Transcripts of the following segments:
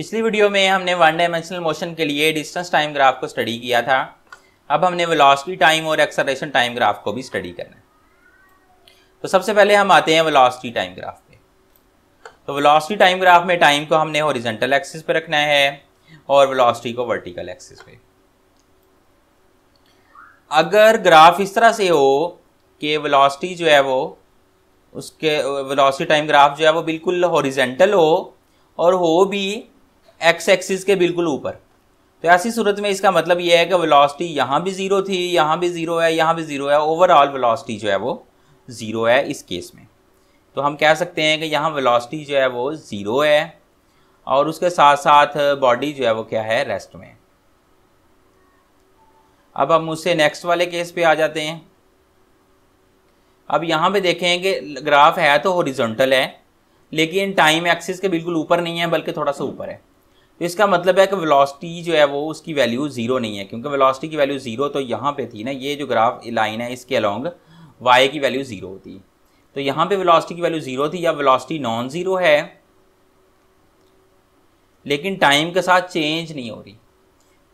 पिछली वीडियो में हमने वन डायमेंशनल मोशन के लिए डिस्टेंस टाइम ग्राफ को स्टडी किया था अब हमने वेलोसिटी टाइम और एक्सलेशन टाइम ग्राफ को भी स्टडी करना है तो सबसे पहले हम आते हैं वेलोसिटी टाइम ग्राफ पे तो वेलोसिटी टाइम ग्राफ में टाइम को हमने हॉरिजॉन्टल एक्सिस पे रखना है और वेलोसिटी को वर्टिकल एक्सिस पे अगर ग्राफ इस तरह से हो कि वेलोसिटी जो है वो उसके वेलोसिटी टाइम ग्राफ जो है वो बिल्कुल हॉरिजेंटल हो और हो भी एक्स एक्सिस के बिल्कुल ऊपर तो ऐसी सूरत में इसका मतलब यह है कि वेलोसिटी यहाँ भी ज़ीरो थी यहाँ भी ज़ीरो है यहाँ भी ज़ीरो है ओवरऑल वेलोसिटी जो है वो ज़ीरो है इस केस में तो हम कह सकते हैं कि यहाँ वेलोसिटी जो है वो ज़ीरो है और उसके साथ साथ बॉडी जो है वो क्या है रेस्ट में अब हम उससे नेक्स्ट वाले केस पे आ जाते हैं अब यहाँ पे देखें कि ग्राफ है तो हॉरिजॉन्टल है लेकिन टाइम एक्सिस के बिल्कुल ऊपर नहीं है बल्कि थोड़ा सा ऊपर है तो इसका मतलब है कि वेलोसिटी जो है वो उसकी वैल्यू ज़ीरो नहीं है क्योंकि वेलोसिटी की वैल्यू ज़ीरो तो यहाँ पे थी ना ये जो ग्राफ लाइन है इसके अलॉन्ग वाई की वैल्यू ज़ीरो होती तो यहाँ पे वेलोसिटी की वैल्यू ज़ीरो थी या वेलोसिटी नॉन ज़ीरो है लेकिन टाइम के साथ चेंज नहीं हो रही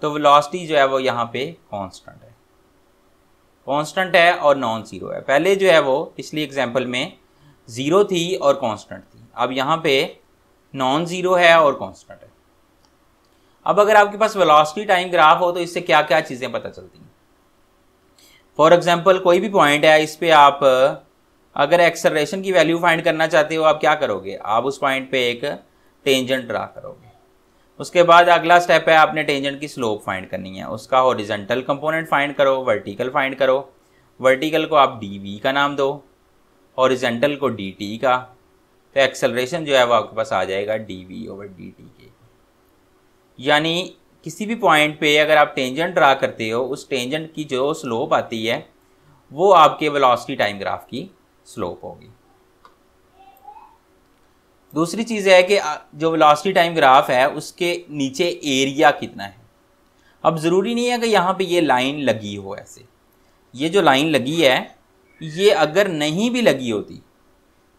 तो वेलोसिटी जो है वो यहाँ पे कॉन्स्टेंट है कॉन्स्टेंट है और नॉन ज़ीरो है पहले जो है वो पिछली एग्जाम्पल में ज़ीरो थी और कॉन्स्टेंट थी अब यहाँ पे नॉन ज़ीरो है और कॉन्स्टेंट है अब अगर आपके पास वेलोसिटी टाइम ग्राफ हो तो इससे क्या क्या चीज़ें पता चलती हैं फॉर एग्जाम्पल कोई भी पॉइंट है इस पर आप अगर एक्सलेशन की वैल्यू फाइंड करना चाहते हो आप क्या करोगे आप उस पॉइंट पे एक टेंजेंट ड्रा करोगे उसके बाद अगला स्टेप है आपने टेंजेंट की स्लोप फाइंड करनी है उसका ओरिजेंटल कंपोनेंट फाइंड करो वर्टिकल फाइंड करो वर्टिकल को आप डी का नाम दो ओरिजेंटल को डी का तो एक्सलरेशन जो है वो आपके पास आ जाएगा D V over D T यानी किसी भी पॉइंट पे अगर आप टेंजेंट ड्रा करते हो उस टेंजेंट की जो स्लोप आती है वो आपके वेलोसिटी टाइम ग्राफ की स्लोप होगी दूसरी चीज़ है कि जो वेलोसिटी टाइम ग्राफ है उसके नीचे एरिया कितना है अब ज़रूरी नहीं है कि यहाँ पे ये लाइन लगी हो ऐसे ये जो लाइन लगी है ये अगर नहीं भी लगी होती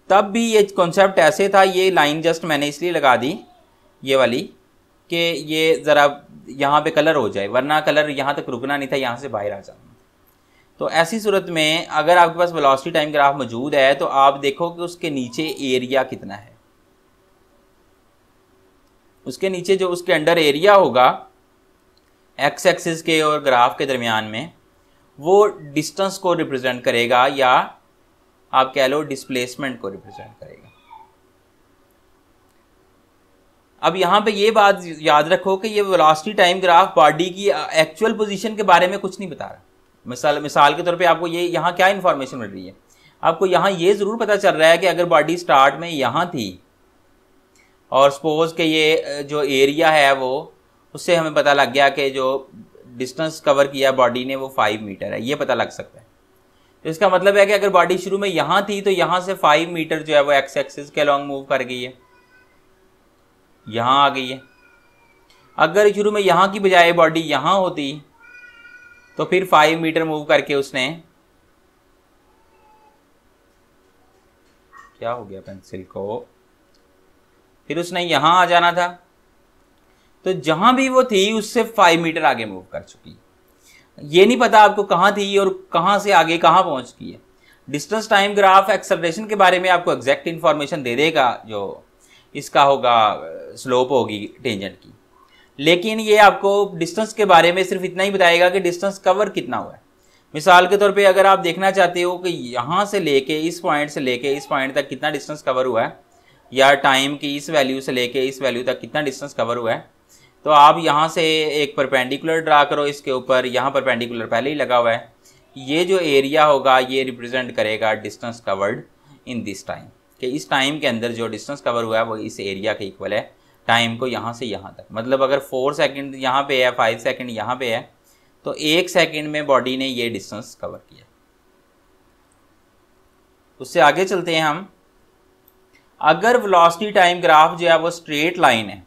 तब भी ये कॉन्सेप्ट ऐसे था ये लाइन जस्ट मैंने इसलिए लगा दी ये वाली कि ये ज़रा यहाँ पे कलर हो जाए वरना कलर यहाँ तक रुकना नहीं था यहाँ से बाहर आ जाना तो ऐसी सूरत में अगर आपके पास वेलोसिटी टाइम ग्राफ मौजूद है तो आप देखो कि उसके नीचे एरिया कितना है उसके नीचे जो उसके अंडर एरिया होगा एक्स एक्सिस के और ग्राफ के दरमियान में वो डिस्टेंस को रिप्रेजेंट करेगा या आप कह लो डिस्प्लेसमेंट को रिप्रेजेंट करेगा अब यहाँ पे ये बात याद रखो कि ये वेलोसिटी टाइम ग्राफ बॉडी की एक्चुअल uh, पोजीशन के बारे में कुछ नहीं बता रहा मिसाल मिसाल के तौर पे आपको ये यहाँ क्या इन्फॉर्मेशन मिल रही है आपको यहाँ ये ज़रूर पता चल रहा है कि अगर बॉडी स्टार्ट में यहाँ थी और सपोज के ये uh, जो एरिया है वो उससे हमें पता लग गया कि जो डिस्टेंस कवर किया बॉडी ने वो फाइव मीटर है ये पता लग सकता है तो इसका मतलब है कि अगर बॉडी शुरू में यहाँ थी तो यहाँ से फाइव मीटर जो है वो एक्स एक्सिस के अलॉन्ग मूव कर गई है यहाँ आ गई है अगर शुरू में यहाँ की बजाय बॉडी यहाँ होती तो फिर फाइव मीटर मूव करके उसने क्या हो गया पेंसिल को फिर उसने यहां आ जाना था तो जहां भी वो थी उससे फाइव मीटर आगे मूव कर चुकी ये नहीं पता आपको कहां थी और कहां से आगे कहां पहुंच गई है डिस्टेंस टाइम ग्राफ एक्सलेशन के बारे में आपको एग्जैक्ट इन्फॉर्मेशन दे देगा जो इसका होगा स्लोप होगी टेंजेंट की लेकिन ये आपको डिस्टेंस के बारे में सिर्फ इतना ही बताएगा कि डिस्टेंस कवर कितना हुआ है मिसाल के तौर पे अगर आप देखना चाहते हो कि यहाँ से लेके इस पॉइंट से लेके इस पॉइंट तक कितना डिस्टेंस कवर हुआ है या टाइम की इस वैल्यू से लेके इस वैल्यू तक कितना डिस्टेंस कवर हुआ है तो आप यहाँ से एक परपेंडिकुलर ड्रा करो इसके ऊपर यहाँ परपेंडिकुलर पहले ही लगा हुआ है ये जो एरिया होगा ये रिप्रेजेंट करेगा distance covered in this time कि इस टाइम के अंदर जो डिस्टेंस कवर हुआ है वो इस एरिया के इक्वल है टाइम को यहाँ से यहाँ तक मतलब अगर फोर सेकेंड यहाँ पे है फाइव सेकेंड यहाँ पे है तो एक सेकेंड में बॉडी ने ये डिस्टेंस कवर किया उससे आगे चलते हैं हम अगर वेलोसिटी टाइम ग्राफ जो है वो स्ट्रेट लाइन है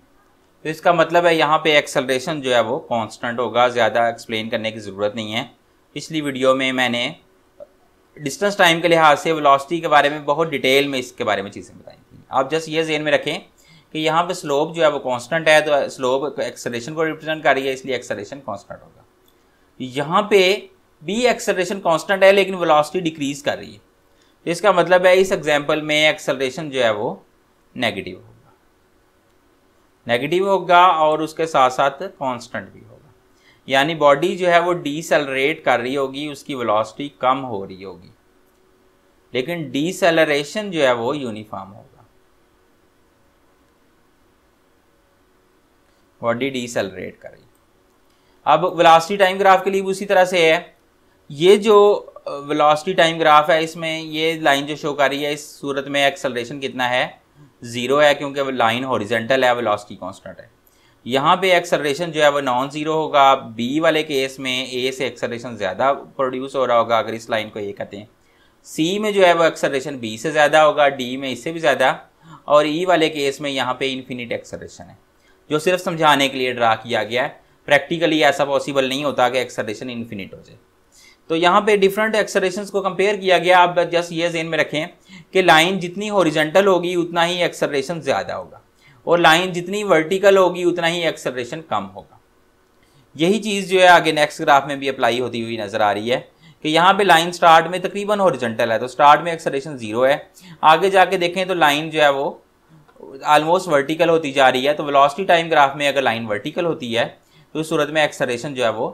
तो इसका मतलब है यहाँ पे एक्सेलरेशन जो है वो कांस्टेंट होगा ज़्यादा एक्सप्लेन करने की ज़रूरत नहीं है पिछली वीडियो में मैंने डिस्टेंस टाइम के लिहाज से वेलोसिटी के बारे में बहुत डिटेल में इसके बारे में चीज़ें बताएंगी आप जस्ट ये जेन में रखें कि यहाँ पे स्लोप जो है वो कांस्टेंट है तो स्लोप एक्सलेशन को रिप्रेजेंट कर रही है इसलिए एक्सलेशन कांस्टेंट होगा यहाँ पे बी एक्सलेशन कांस्टेंट है लेकिन वेलोसिटी डिक्रीज कर रही है तो इसका मतलब है इस एग्जाम्पल में एक्सलेशन जो है वो नेगेटिव होगा नेगेटिव होगा और उसके साथ साथ कॉन्स्टेंट भी होगा यानी बॉडी जो है वो डिसलरेट कर रही होगी उसकी वेलोसिटी कम हो रही होगी लेकिन डिसलरेशन जो है वो यूनिफॉर्म होगा बॉडी डिसलरेट कर रही अब वेलोसिटी टाइम ग्राफ के लिए उसी तरह से है ये जो वेलोसिटी टाइम ग्राफ है इसमें ये लाइन जो शो कर रही है इस सूरत में एक्सेलरेशन कितना है ज़ीरो है क्योंकि लाइन हॉरिजेंटल है वेलोसिटी कांस्टेंट है यहाँ पे एक्सलेशन जो है वो नॉन ज़ीरो होगा बी वाले केस में ए से एक्सलेशन ज़्यादा प्रोड्यूस हो रहा होगा अगर इस लाइन को ए कहते हैं सी में जो है वो एक्सलेशन बी से ज़्यादा होगा डी में इससे भी ज़्यादा और ई e वाले केस में यहाँ पे इन्फिनिट एक्सलेशन है जो सिर्फ समझाने के लिए ड्रा किया गया है प्रैक्टिकली ऐसा पॉसिबल नहीं होता कि एक्सलेशन इन्फिनिट हो जाए तो यहाँ पे डिफरेंट एक्सलेशन को कंपेयर किया गया आप जस्ट ये जेन में रखें कि लाइन जितनी ओरिजेंटल होगी उतना ही एक्सलेशन ज़्यादा होगा और लाइन जितनी वर्टिकल होगी उतना ही एक्सलेशन कम होगा यही चीज़ जो है आगे नेक्स्ट ग्राफ में भी अप्लाई होती हुई नज़र आ रही है कि यहाँ पे लाइन स्टार्ट में तकरीबन ओरिजेंटल है तो स्टार्ट में एक्सलेशन ज़ीरो है आगे जाके देखें तो लाइन जो है वो आलमोस्ट वर्टिकल होती जा रही है तो वेलोसिटी टाइम ग्राफ में अगर लाइन वर्टिकल होती है तो उस सूरत में एक्सलेशन जो है वो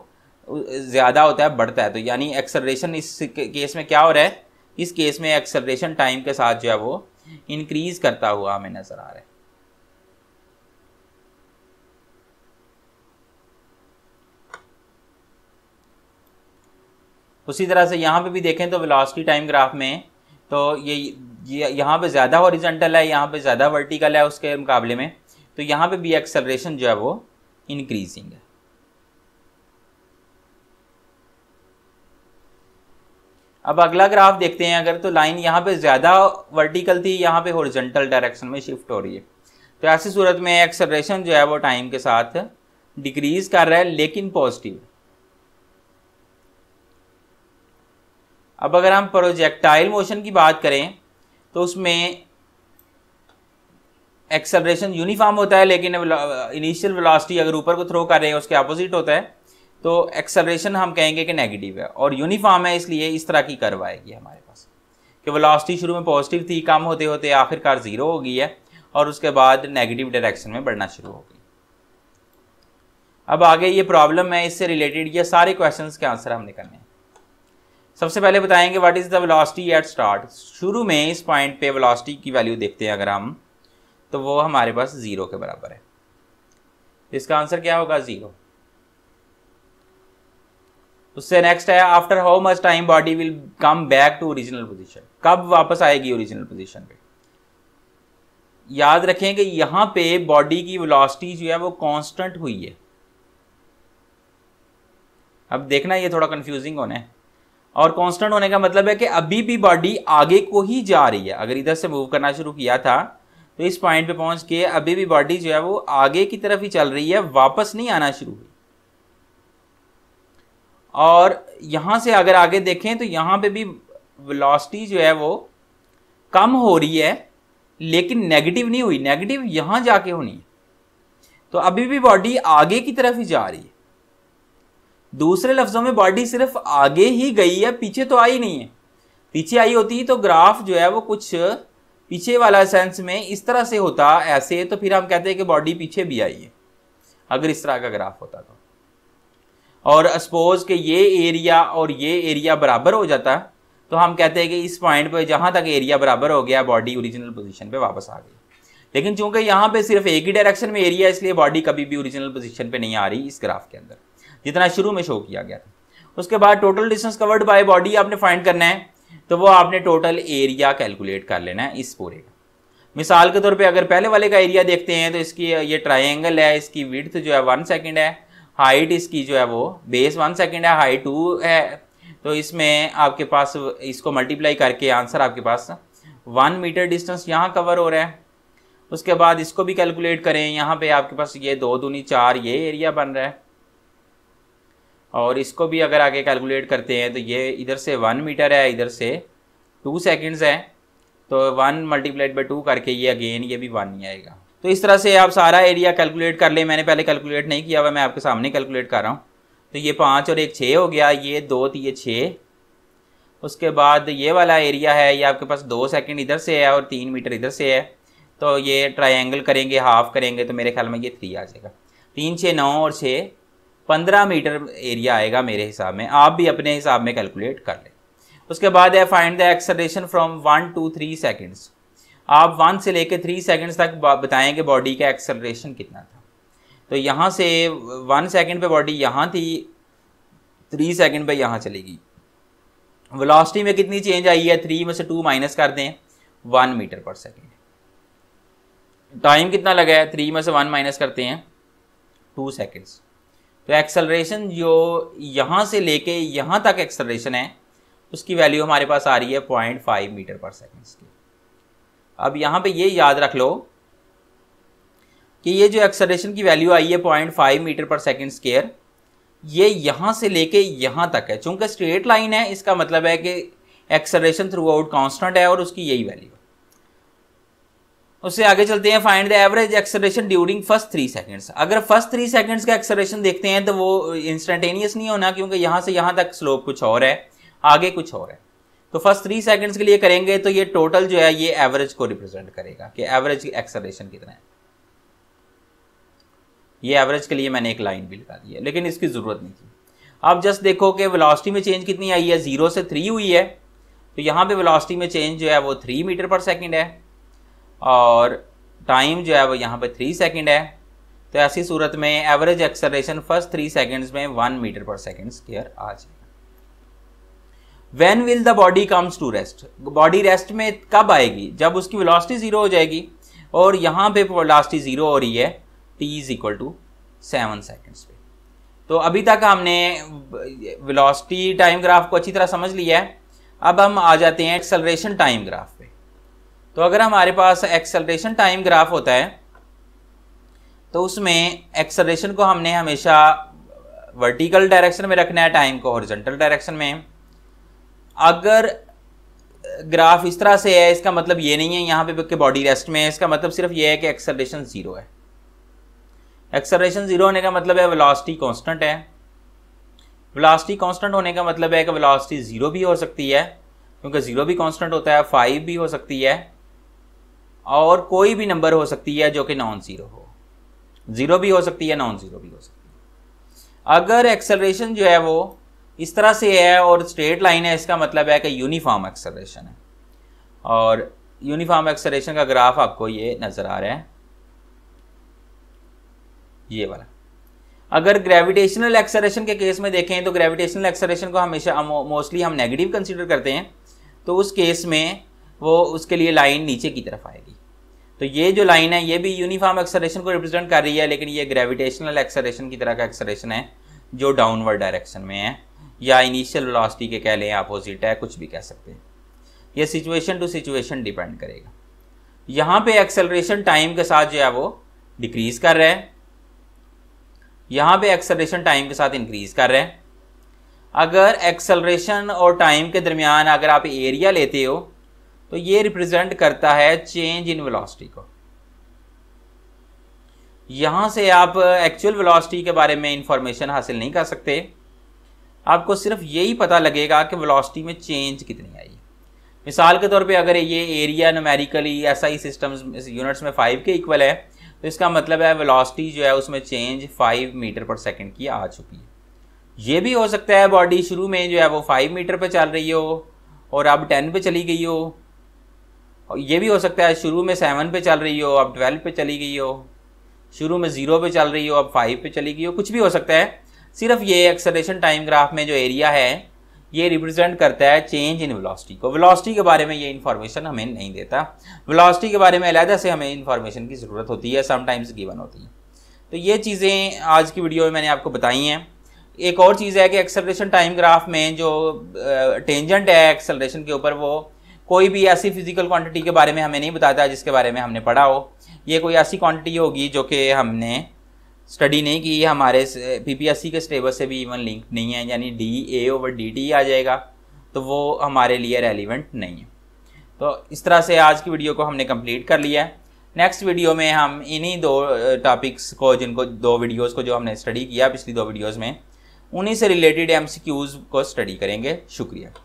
ज़्यादा होता है बढ़ता है तो यानी एक्सलेशन इस केस में क्या हो रहा है इस केस में एक्सलेशन टाइम के साथ जो है वो इंक्रीज़ करता हुआ हमें नज़र आ रहा है उसी तरह से यहाँ पे भी देखें तो वेलोसिटी टाइम ग्राफ में तो ये ये यहाँ पे ज़्यादा हॉरिजेंटल है यहाँ पे ज़्यादा वर्टिकल है उसके मुकाबले में तो यहाँ पे भी एक्सेलरेशन जो है वो इंक्रीजिंग है अब अगला ग्राफ देखते हैं अगर तो लाइन यहाँ पे ज़्यादा वर्टिकल थी यहाँ पे हॉरिजेंटल डायरेक्शन में शिफ्ट हो रही है तो ऐसी सूरत में एक्सेलरेशन जो है वो टाइम के साथ डिक्रीज़ कर रहा है लेकिन पॉजिटिव है अब अगर हम प्रोजेक्टाइल मोशन की बात करें तो उसमें एक्सेलरेशन यूनिफॉर्म होता है लेकिन इनिशियल वेलोसिटी अगर ऊपर को थ्रो कर रहे हैं उसके अपोजिट होता है तो एक्सेलरेशन हम कहेंगे कि नेगेटिव है और यूनिफॉर्म है इसलिए इस तरह की कर्व आएगी हमारे पास कि वेलोसिटी शुरू में पॉजिटिव थी कम होते होते आखिरकार ज़ीरो हो गई है और उसके बाद नेगेटिव डायरेक्शन में बढ़ना शुरू हो गई अब आगे ये प्रॉब्लम है इससे रिलेटेड ये सारे क्वेश्चन के आंसर हमने करने हैं सबसे पहले बताएंगे what is the velocity at start शुरू में इस पॉइंट पे वेलोसिटी की वैल्यू देखते हैं अगर हम तो वो हमारे पास ज़ीरो के बराबर है इसका आंसर क्या होगा ज़ीरो उससे नेक्स्ट है after how much time body will come back to original position कब वापस आएगी ओरिजिनल पोजिशन पे याद रखें कि यहां पे बॉडी की वेलोसिटी जो है वो कांस्टेंट हुई है अब देखना ये थोड़ा कंफ्यूजिंग होना है और कांस्टेंट होने का मतलब है कि अभी भी बॉडी आगे को ही जा रही है अगर इधर से मूव करना शुरू किया था तो इस पॉइंट पे पहुंच के अभी भी बॉडी जो है वो आगे की तरफ ही चल रही है वापस नहीं आना शुरू हुई और यहां से अगर आगे देखें तो यहां पे भी वेलोसिटी जो है वो कम हो रही है लेकिन नेगेटिव नहीं हुई नेगेटिव यहां जाके होनी है तो अभी भी बॉडी आगे की तरफ ही जा रही है दूसरे लफ्जों में बॉडी सिर्फ आगे ही गई है पीछे तो आई नहीं है पीछे आई होती तो ग्राफ जो है वो कुछ पीछे वाला सेंस में इस तरह से होता ऐसे तो फिर हम कहते हैं कि बॉडी पीछे भी आई है अगर इस तरह का ग्राफ होता तो और सपोज के ये एरिया और ये एरिया बराबर हो जाता तो हम कहते हैं कि इस पॉइंट पर जहां तक एरिया बराबर हो गया बॉडी ओरिजिनल पोजीशन पे वापस आ गई लेकिन चूंकि यहां पे सिर्फ एक ही डायरेक्शन में एरिया इसलिए बॉडी कभी भी ओरिजिनल पोजीशन पे नहीं आ रही इस ग्राफ के अंदर जितना शुरू में शो किया गया था उसके बाद total distance covered by body आपने फाइंड करना है तो वो आपने टोटल एरिया कैलकुलेट कर लेना है इस पूरे का मिसाल के तौर पे अगर पहले वाले का एरिया देखते हैं तो इसकी ये ट्राइंगल है इसकी विड्थ जो है वन सेकेंड है हाइट इसकी जो है वो बेस वन सेकेंड है हाइट टू है तो इसमें आपके पास इसको मल्टीप्लाई करके आंसर आपके पास वन मीटर डिस्टेंस यहाँ कवर हो रहा है उसके बाद इसको भी कैलकुलेट करें यहाँ पे आपके पास ये दो दूनी चार ये एरिया बन रहा है और इसको भी अगर आगे कैलकुलेट करते हैं तो ये इधर से वन मीटर है इधर से टू सेकेंड्स है तो वन मल्टीप्लाइड बाई टू करके ये अगेन ये भी वन ही आएगा तो इस तरह से आप सारा एरिया कैलकुलेट कर ले मैंने पहले कैलकुलेट नहीं किया हुआ मैं आपके सामने कैलकुलेट कर रहा हूँ तो ये पाँच और एक छः हो गया ये दो तो ये छः उसके बाद ये वाला एरिया है ये आपके पास दो सेकंड इधर से है और तीन मीटर इधर से है तो ये ट्रायंगल करेंगे हाफ करेंगे तो मेरे ख्याल में ये थ्री आ जाएगा तीन छः नौ और छः पंद्रह मीटर एरिया आएगा मेरे हिसाब में आप भी अपने हिसाब में कैलकुलेट कर लें उसके बाद है find the acceleration from one to three seconds आप वन से लेकर थ्री सेकेंड्स तक कि बॉडी का एक्सलेशन कितना था तो यहाँ से वन सेकेंड पे बॉडी यहाँ थी थ्री सेकेंड पे यहाँ चलेगी वेलोसिटी में कितनी चेंज आई है थ्री में से टू माइनस कर दें वन मीटर पर सेकेंड टाइम कितना लगा है थ्री में से वन माइनस करते हैं टू सेकेंड्स तो एक्सेलरेशन जो यहाँ से लेके यहाँ तक एक्सेलरेशन है उसकी वैल्यू हमारे पास आ रही है पॉइंट फाइव मीटर पर सेकेंड की अब यहाँ पे ये याद रख लो कि ये जो एक्सेलरेशन की वैल्यू आई है पॉइंट फाइव मीटर पर सेकेंड स्केयर ये यहाँ से लेके यहाँ तक है चूंकि स्ट्रेट लाइन है इसका मतलब है कि एक्सेलरेशन थ्रू आउट कॉन्स्टेंट है और उसकी यही वैल्यू उससे आगे चलते हैं find the average acceleration during first three seconds अगर फर्स्ट थ्री सेकंड्स का एक्सलेशन देखते हैं तो वो इंस्टेंटेनियस नहीं होना क्योंकि यहां से यहां तक स्लोप कुछ और है आगे कुछ और है तो फर्स्ट थ्री सेकंड्स के लिए करेंगे तो ये टोटल जो है ये एवरेज को रिप्रेजेंट करेगा कि एवरेज एक्सलेशन कितना है ये एवरेज के लिए मैंने एक लाइन भी लगा दी है लेकिन इसकी ज़रूरत नहीं थी अब जस्ट देखो कि वेलोसिटी में चेंज कितनी आई है जीरो से थ्री हुई है तो यहां पे वेलोसिटी में चेंज जो है वो थ्री मीटर पर सेकेंड है और टाइम जो है वो यहाँ पे थ्री सेकेंड है तो ऐसी सूरत में average acceleration first three seconds में वन मीटर पर सेकेंड स्केयर आ जाएगा when will the body comes to rest body rest में कब आएगी जब उसकी वेलोसिटी ज़ीरो हो जाएगी और यहाँ पे वेलोसिटी ज़ीरो हो रही है T is equal to seven seconds पे तो अभी तक हमने वेलोसिटी टाइम ग्राफ को अच्छी तरह समझ लिया है अब हम आ जाते हैं एक्सेलरेशन टाइम ग्राफ पे तो अगर हमारे पास एक्सेलरेशन टाइम ग्राफ होता है तो उसमें एक्सेलरेशन को हमने हमेशा वर्टिकल डायरेक्शन में रखना है टाइम को हॉरिजॉन्टल डायरेक्शन में अगर ग्राफ इस तरह से है इसका मतलब ये नहीं है यहाँ पे के बॉडी रेस्ट में है इसका मतलब सिर्फ ये है कि एक्सेलरेशन ज़ीरो है एक्सेलरेशन ज़ीरो होने का मतलब है वेलोसिटी कांस्टेंट है वेलोसिटी कांस्टेंट होने का मतलब है कि वेलोसिटी ज़ीरो भी हो सकती है क्योंकि ज़ीरो भी कॉन्स्टेंट होता है फाइव भी हो सकती है और कोई भी नंबर हो सकती है जो कि नॉन ज़ीरो हो ज़ीरो भी हो सकती है नॉन ज़ीरो भी हो सकती है अगर एक्सेलरेशन जो है वो इस तरह से है और स्ट्रेट लाइन है इसका मतलब है कि यूनिफॉर्म एक्सेलरेशन है और यूनिफॉर्म एक्सेलरेशन का ग्राफ आपको ये नज़र आ रहा है ये वाला अगर ग्रेविटेशनल एक्सेलरेशन के केस में देखें तो ग्रेविटेशनल एक्सेलरेशन को हमेशा मोस्टली हम नेगेटिव कंसीडर करते हैं तो उस केस में वो उसके लिए लाइन नीचे की तरफ आएगी तो ये जो लाइन है ये भी यूनिफॉर्म एक्सलेशन को रिप्रेजेंट कर रही है लेकिन ये ग्रेविटेशनल एक्सलेशन की तरह का एक्सलेशन है जो डाउनवर्ड डायरेक्शन में है या इनिशियल वेलोसिटी के कह लें अपोजिट है कुछ भी कह सकते हैं ये सिचुएशन टू सिचुएशन डिपेंड करेगा यहाँ पे एक्सेलरेशन टाइम के साथ जो है वो डिक्रीज कर रहा है यहाँ पे एक्सेलरेशन टाइम के साथ इंक्रीज कर रहा है अगर एक्सेलरेशन और टाइम के दरमियान अगर आप एरिया लेते हो तो ये रिप्रेजेंट करता है चेंज इन वेलोसिटी को यहां से आप एक्चुअल वेलोसिटी के बारे में इंफॉर्मेशन हासिल नहीं कर सकते आपको सिर्फ यही पता लगेगा कि वेलोसिटी में चेंज कितनी आई मिसाल के तौर पे अगर ये एरिया नमेरिकली ऐसा ही सिस्टम यूनिट्स में फाइव के इक्वल है तो इसका मतलब है वेलोसिटी जो है उसमें चेंज फाइव मीटर पर सेकेंड की आ चुकी है ये भी हो सकता है बॉडी शुरू में जो है वो फाइव मीटर पर चल रही हो और अब टेन पे चली गई हो और ये भी हो सकता है शुरू में सेवन पे चल रही हो अब ट्वेल्व पे चली गई हो शुरू में ज़ीरो पे चल रही हो अब फाइव पे चली गई हो कुछ भी हो सकता है सिर्फ ये एक्सलेशन टाइम ग्राफ में जो एरिया है ये रिप्रेजेंट करता है चेंज इन वेलोसिटी को वेलोसिटी के बारे में ये इन्फॉर्मेशन हमें नहीं देता वेलोसिटी के बारे में अलहदा से हमें इन्फॉर्मेशन की ज़रूरत होती है समटाइम्स गिवन होती है तो ये चीज़ें आज की वीडियो में मैंने आपको बताई हैं एक और चीज़ है कि एक्सेलरेशन टाइम ग्राफ में जो टेंजेंट है एक्सेलरेशन के ऊपर वो कोई भी ऐसी फिजिकल क्वांटिटी के बारे में हमें नहीं बताता जिसके बारे में हमने पढ़ा हो ये कोई ऐसी क्वांटिटी होगी जो कि हमने स्टडी नहीं की हमारे पीपीएससी के सिलेबस से भी इवन लिंक नहीं है यानी D A over D T आ जाएगा तो वो हमारे लिए रेलिवेंट नहीं है तो इस तरह से आज की वीडियो को हमने कंप्लीट कर लिया है नेक्स्ट वीडियो में हम इन्हीं दो टॉपिक्स को जिनको दो वीडियोस को जो हमने स्टडी किया पिछली दो वीडियोस में उन्हीं से रिलेटेड एमसीक्यूज को स्टडी करेंगे शुक्रिया